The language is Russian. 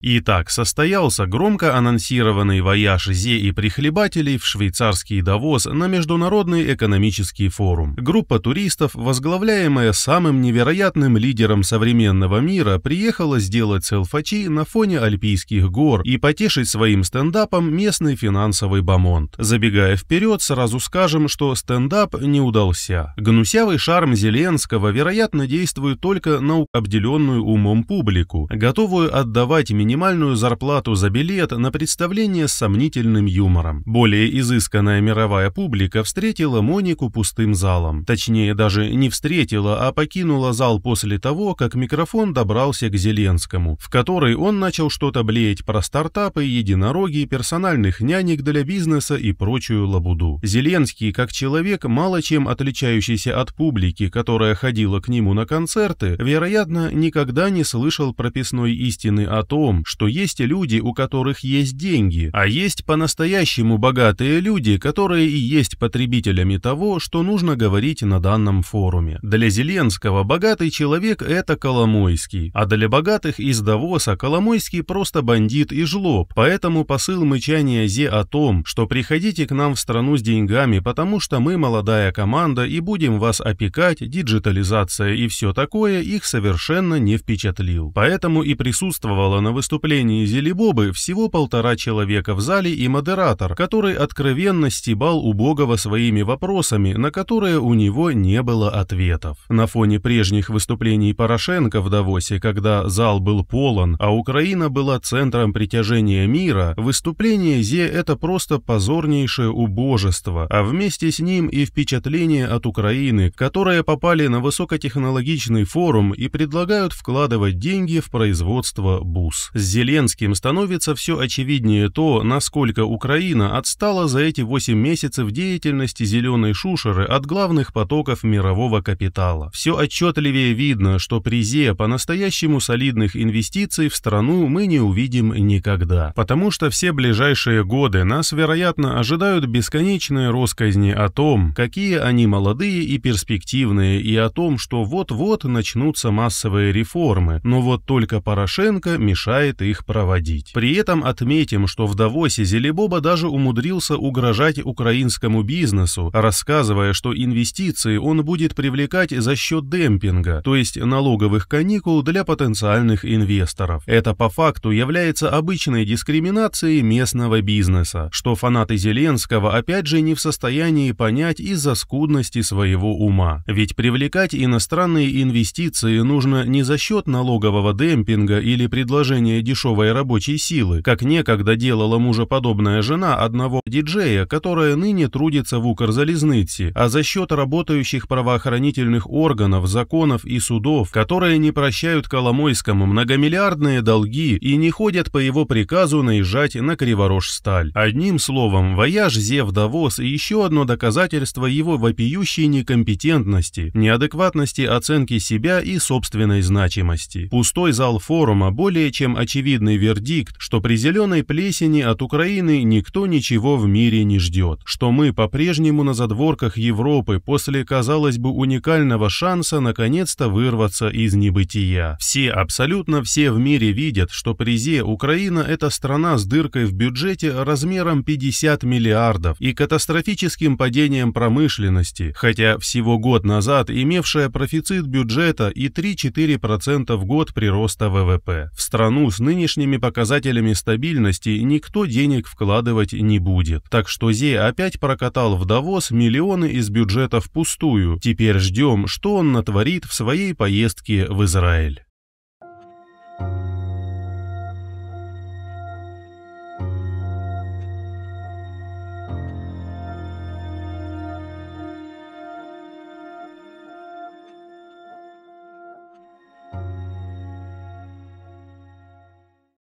Итак, состоялся громко анонсированный вояж ЗЕ и прихлебателей в швейцарский Давос на Международный экономический форум. Группа туристов, возглавляемая самым невероятным лидером современного мира, приехала сделать селфачи на фоне альпийских гор и потешить своим стендапом местный финансовый бомонд. Забегая вперед, сразу скажем, что стендап не удался. Гнусявый шарм Зеленского, вероятно, действует только на обделенную умом публику, готовую отдавать меня минимальную зарплату за билет на представление с сомнительным юмором. Более изысканная мировая публика встретила Монику пустым залом. Точнее, даже не встретила, а покинула зал после того, как микрофон добрался к Зеленскому, в который он начал что-то блеять про стартапы, единороги, персональных нянек для бизнеса и прочую лабуду. Зеленский, как человек, мало чем отличающийся от публики, которая ходила к нему на концерты, вероятно, никогда не слышал прописной истины о том, что есть люди, у которых есть деньги, а есть по-настоящему богатые люди, которые и есть потребителями того, что нужно говорить на данном форуме. Для Зеленского богатый человек – это Коломойский, а для богатых из Давоса Коломойский просто бандит и жлоб, поэтому посыл мычания Зе о том, что приходите к нам в страну с деньгами, потому что мы молодая команда и будем вас опекать, диджитализация и все такое, их совершенно не впечатлил. Поэтому и присутствовало на выступлении выступлении Зелебобы всего полтора человека в зале и модератор, который откровенно стебал убогого своими вопросами, на которые у него не было ответов. На фоне прежних выступлений Порошенко в Давосе, когда зал был полон, а Украина была центром притяжения мира, выступление Зе это просто позорнейшее убожество, а вместе с ним и впечатление от Украины, которые попали на высокотехнологичный форум и предлагают вкладывать деньги в производство БУС. С Зеленским становится все очевиднее то, насколько Украина отстала за эти 8 месяцев деятельности «зеленой шушеры» от главных потоков мирового капитала. Все отчетливее видно, что призе по-настоящему солидных инвестиций в страну мы не увидим никогда. Потому что все ближайшие годы нас, вероятно, ожидают бесконечные росказни о том, какие они молодые и перспективные, и о том, что вот-вот начнутся массовые реформы, но вот только Порошенко мешает мешает их проводить. При этом отметим, что в Давосе Зелебоба даже умудрился угрожать украинскому бизнесу, рассказывая, что инвестиции он будет привлекать за счет демпинга, то есть налоговых каникул для потенциальных инвесторов. Это по факту является обычной дискриминацией местного бизнеса, что фанаты Зеленского опять же не в состоянии понять из-за скудности своего ума. Ведь привлекать иностранные инвестиции нужно не за счет налогового демпинга или предложения лишение дешевой рабочей силы, как некогда делала мужеподобная жена одного диджея, которая ныне трудится в Укрзалезныце, а за счет работающих правоохранительных органов, законов и судов, которые не прощают Коломойскому многомиллиардные долги и не ходят по его приказу наезжать на Криворож-Сталь. Одним словом, вояж Зев Давос и еще одно доказательство его вопиющей некомпетентности, неадекватности оценки себя и собственной значимости. Пустой зал форума более чем очевиден очевидный вердикт, что при зеленой плесени от Украины никто ничего в мире не ждет, что мы по-прежнему на задворках Европы после, казалось бы, уникального шанса наконец-то вырваться из небытия. Все, абсолютно все в мире видят, что призе Украина – это страна с дыркой в бюджете размером 50 миллиардов и катастрофическим падением промышленности, хотя всего год назад имевшая профицит бюджета и 3-4% в год прироста ВВП. В страну с нынешними показателями стабильности никто денег вкладывать не будет. Так что Зе опять прокатал в Давос миллионы из бюджета впустую. Теперь ждем, что он натворит в своей поездке в Израиль.